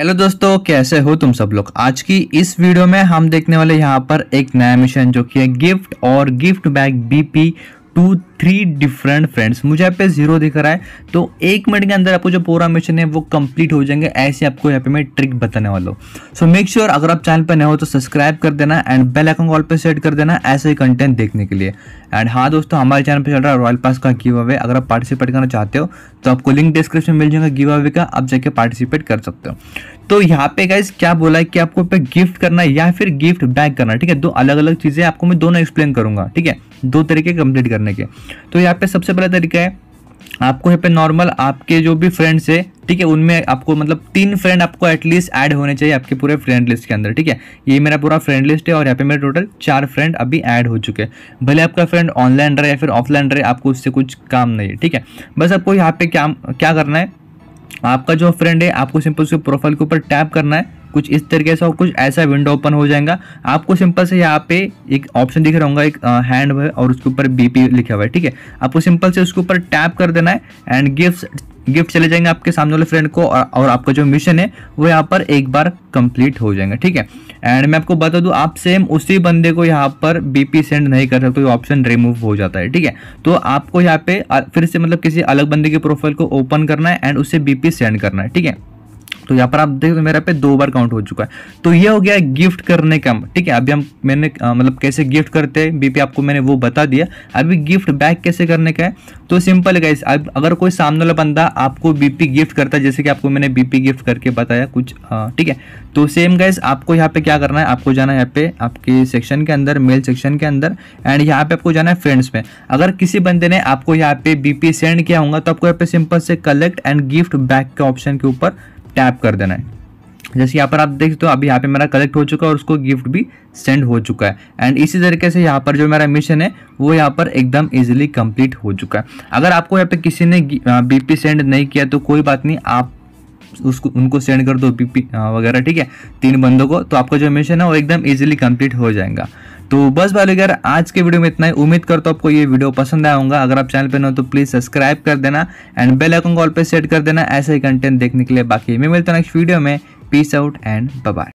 hello दोस्तों कैसे हो तुम सब लोग आज की इस वीडियो में हम देखने वाले यहाँ पर एक नया मिशन जो कि है गिफ्ट और गिफ्ट बैग बीपी टू थ्री डिफरेंट फ्रेंड्स मुझे यहाँ पे जीरो दिख रहा है तो एक मिनट के अंदर आपको जो पूरा मिशन है वो कंप्लीट हो जाएंगे ऐसे आपको यहाँ पे मैं ट्रिक बताने वाला हूँ सो मेक श्योर अगर आप चैनल पर नए हो तो सब्सक्राइब कर देना एंड बेल आइकन कॉल पर सेट कर देना ऐसे ही कंटेंट देखने के लिए एंड हाँ दोस्तों हमारे चैनल पर चल रहा है रॉयल पास का गिव अवे अगर आप पार्टिसिपेट करना चाहते हो तो आपको लिंक डिस्क्रिप्शन मिल जाएगा गिव अवे का आप जाके पार्टिसिपेट कर सकते हो तो यहाँ पे गाइज क्या बोला है कि आपको पे गिफ्ट करना है या फिर गिफ्ट बैक करना ठीक है दो अलग अलग चीज़ें आपको मैं दोनों एक्सप्लेन करूंगा ठीक है दो तरीके कंप्लीट करने के तो यहाँ पे सबसे पहला तरीका है आपको यहाँ पे नॉर्मल आपके जो भी फ्रेंड्स है ठीक है उनमें आपको मतलब तीन फ्रेंड आपको एटलीस्ट ऐड होने चाहिए आपके पूरे फ्रेंड लिस्ट के अंदर ठीक है ये मेरा पूरा फ्रेंड लिस्ट है और यहाँ पे मेरे टोटल चार फ्रेंड अभी ऐड हो चुके हैं भले आपका फ्रेंड ऑनलाइन रहे या फिर ऑफलाइन रहे आपको उससे कुछ काम नहीं है ठीक है बस आपको यहाँ पे क्या क्या करना है आपका जो फ्रेंड है आपको सिंपल उसके प्रोफाइल के ऊपर टैप करना है कुछ इस तरीके से कुछ ऐसा विंडो ओपन हो जाएगा आपको सिंपल से यहाँ पे एक ऑप्शन दिख रहा एक हैंड है और उसके ऊपर बीपी लिखा हुआ है ठीक है आपको सिंपल से उसके ऊपर टैप कर देना है एंड गिफ्ट गिफ्ट चले जाएंगे आपके सामने वाले फ्रेंड को और, और आपका जो मिशन है वो यहाँ पर एक बार कंप्लीट हो जाएगा ठीक है एंड मैं आपको बता दूं आप सेम उसी बंदे को यहाँ पर बीपी सेंड नहीं कर सकते ऑप्शन रिमूव हो जाता है ठीक है तो आपको यहाँ पे फिर से मतलब किसी अलग बंदे के प्रोफाइल को ओपन करना है एंड उससे बीपी सेंड करना है ठीक है तो यहाँ पर आप देखो तो मेरा पे दो बार काउंट हो चुका है तो ये हो गया गिफ्ट करने का ठीक है अभी हम मैंने मतलब कैसे गिफ्ट करते हैं बीपी आपको मैंने वो बता दिया अभी गिफ्ट बैक कैसे करने का है तो सिंपल है गाइस अब अगर कोई सामने वाला बंदा आपको बीपी गिफ्ट करता है जैसे कि आपको मैंने बीपी गिफ्ट करके बताया कुछ ठीक है तो सेम गाइस आपको यहाँ पे क्या करना है आपको जाना है यहाँ पे आपके सेक्शन के अंदर मेल सेक्शन के अंदर एंड यहाँ पे आपको जाना है फ्रेंड्स में अगर किसी बंदे ने आपको यहाँ पे बीपी सेंड किया होगा तो आपको यहाँ पे सिंपल से कलेक्ट एंड गिफ्ट बैक के ऑप्शन के ऊपर टैप कर देना है जैसे यहाँ पर आप देख सकते हो अभी यहाँ पे मेरा कलेक्ट हो चुका है और उसको गिफ्ट भी सेंड हो चुका है एंड इसी तरीके से यहाँ पर जो मेरा मिशन है वो यहाँ पर एकदम इजीली कंप्लीट हो चुका है अगर आपको यहाँ पे किसी ने बीपी सेंड नहीं किया तो कोई बात नहीं आप उसको उनको सेंड कर दो बीपी वगैरह ठीक है तीन बंदों को तो आपका जो मिशन है वो एकदम ईजिली कम्प्लीट हो जाएगा तो बस भाई यार आज के वीडियो में इतना ही उम्मीद करता हूँ आपको ये वीडियो पसंद आया होगा अगर आप चैनल पर हो तो प्लीज़ सब्सक्राइब कर देना एंड बेल आइकन कॉल पर सेट कर देना ऐसे ही कंटेंट देखने के लिए बाकी मैं मिलता हूँ नेक्स्ट वीडियो में पीस आउट एंड बाय